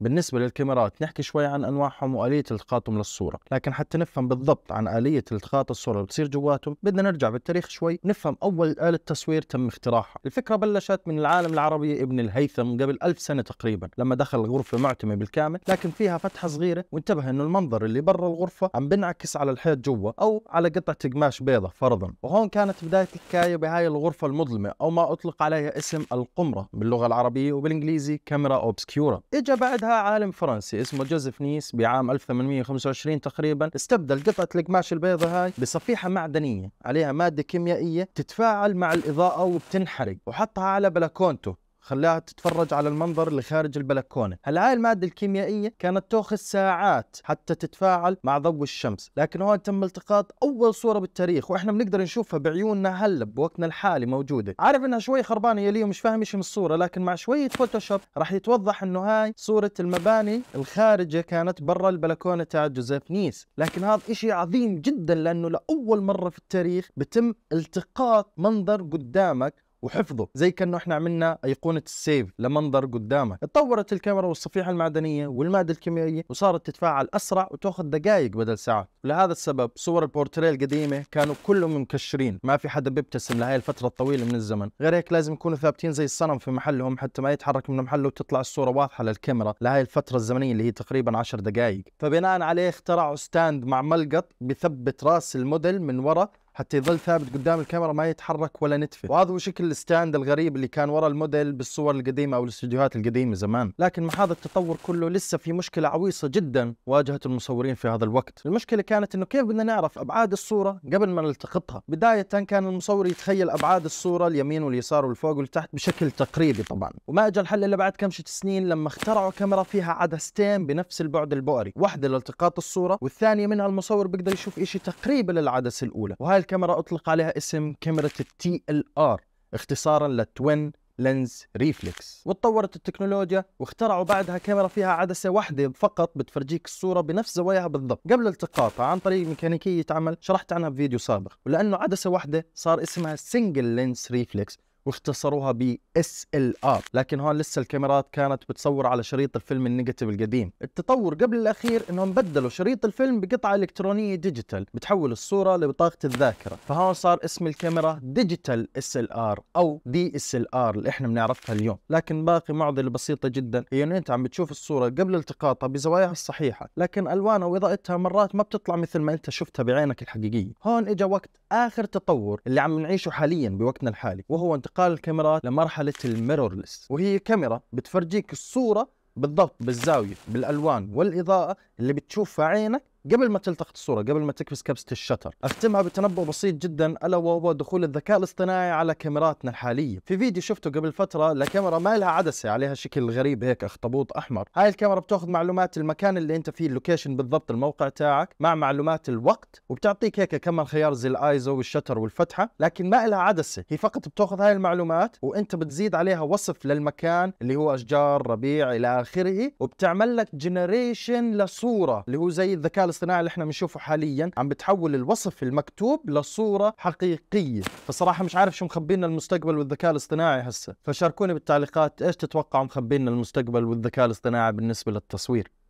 بالنسبة للكاميرات نحكي شوي عن أنواعهم وآلية التقاطهم للصورة لكن حتى نفهم بالضبط عن آلية التقاط الصورة اللي بتصير جواتهم بدنا نرجع بالتاريخ شوي نفهم أول آلة تصوير تم اختراعها الفكرة بلشت من العالم العربي ابن الهيثم قبل ألف سنة تقريبا لما دخل غرفة معتمة بالكامل لكن فيها فتحة صغيرة وانتبه أنه المنظر اللي برا الغرفة عم بنعكس على الحيط جوا أو على قطعة قماش بيضة فرضا وهون كانت بداية الحكاية بهاي الغرفة المظلمة أو ما أطلق عليها اسم القمرة باللغة العربية وبالإنجليزي كاميرا أوبسكيورا إجا بعد بعدها عالم فرنسي اسمه جوزيف نيس بعام 1825 تقريبا استبدل قطعة القماش البيضاء هاي بصفيحة معدنية عليها مادة كيميائية تتفاعل مع الإضاءة وبتنحرق وحطها على بلكونته خلاها تتفرج على المنظر اللي خارج البلكونة هاي المادة الكيميائية كانت تأخذ ساعات حتى تتفاعل مع ضوء الشمس لكن هون تم التقاط أول صورة بالتاريخ وإحنا بنقدر نشوفها بعيوننا هلا بوقتنا الحالي موجودة عارف إنها شوي خربانة يلي ومش فاهم إيش من الصورة لكن مع شوية فوتوشوب راح يتوضح إنه هاي صورة المباني الخارجة كانت برا البلكونة تاع جوزيف نيس لكن هذا إشي عظيم جدا لأنه لأول مرة في التاريخ بتم التقاط منظر قدامك وحفظه زي كانه احنا عملنا ايقونه السيف لمنظر قدامك اتطورت الكاميرا والصفيحه المعدنيه والماده الكيميائيه وصارت تتفاعل اسرع وتاخذ دقائق بدل ساعات لهذا السبب صور البورتريه القديمه كانوا كلهم مكشرين ما في حدا بيبتسم لهي الفتره الطويله من الزمن غير هيك لازم يكونوا ثابتين زي الصنم في محلهم حتى ما يتحرك من محله وتطلع الصوره واضحه للكاميرا لهي الفتره الزمنيه اللي هي تقريبا 10 دقائق فبناء عليه اخترعوا ستاند مع ملقط بثبت راس الموديل من ورا حتى يظل ثابت قدام الكاميرا ما يتحرك ولا نتفه وهذا هو شكل الستاند الغريب اللي كان ورا الموديل بالصور القديمه او الاستديوهات القديمه زمان لكن مع هذا التطور كله لسه في مشكله عويصه جدا واجهت المصورين في هذا الوقت المشكله كانت انه كيف بدنا نعرف ابعاد الصوره قبل ما نلتقطها بدايه كان المصور يتخيل ابعاد الصوره اليمين واليسار والفوق والتحت بشكل تقريبي طبعا وما اجى الحل الا بعد كم سنين لما اخترعوا كاميرا فيها عدستين بنفس البعد البؤري واحده لالتقاط الصوره والثانيه منها المصور بيقدر يشوف شيء تقريبي للعدسه الاولى وهي الكاميرا أطلق عليها اسم كاميرا التي ال ار اختصارا للتوين لينز ريفلكس وتطورت التكنولوجيا واخترعوا بعدها كاميرا فيها عدسة واحدة فقط بتفرجيك الصورة بنفس زواياها بالضبط قبل التقاطها عن طريق ميكانيكية عمل شرحت عنها بفيديو سابق ولأنه عدسة واحدة صار اسمها سنجل لينز ريفلكس واختصروها ب اس ال ار لكن هون لسه الكاميرات كانت بتصور على شريط الفيلم النيجاتيف القديم التطور قبل الاخير انهم بدلوا شريط الفيلم بقطعه الكترونيه ديجيتال بتحول الصوره لبطاقه الذاكره فهون صار اسم الكاميرا ديجيتال اس ال ار او دي اس ال ار اللي احنا بنعرفها اليوم لكن باقي معضله بسيطه جدا هي انه انت عم بتشوف الصوره قبل التقاطها بزواياها الصحيحه لكن الوانها واضاءتها مرات ما بتطلع مثل ما انت شفتها بعينك الحقيقيه هون اجى وقت اخر تطور اللي عم نعيشه حاليا بوقتنا الحالي وهو انتقال انتقال الكاميرات لمرحلة الميرورلس وهي كاميرا بتفرجيك الصورة بالضبط بالزاوية بالألوان والإضاءة اللي بتشوفها عينك قبل ما تلتقط الصوره قبل ما تكبس كبسه الشتر اختمها بتنبؤ بسيط جدا الا وهو دخول الذكاء الاصطناعي على كاميراتنا الحاليه في فيديو شفته قبل فتره لكاميرا ما لها عدسه عليها شكل غريب هيك اخطبوط احمر هاي الكاميرا بتاخذ معلومات المكان اللي انت فيه اللوكيشن بالضبط الموقع تاعك مع معلومات الوقت وبتعطيك هيك كم خيار زي الايزو والشتر والفتحه لكن ما لها عدسه هي فقط بتاخذ هاي المعلومات وانت بتزيد عليها وصف للمكان اللي هو اشجار ربيع الى اخره وبتعمل لك جنريشن لصوره اللي هو زي الذكاء الاصطناعي اللي احنا بنشوفه حاليا عم بتحول الوصف المكتوب لصوره حقيقيه فصراحه مش عارف شو مخبينا المستقبل والذكاء الاصطناعي هسه فشاركوني بالتعليقات ايش تتوقعوا مخبينا المستقبل والذكاء الاصطناعي بالنسبه للتصوير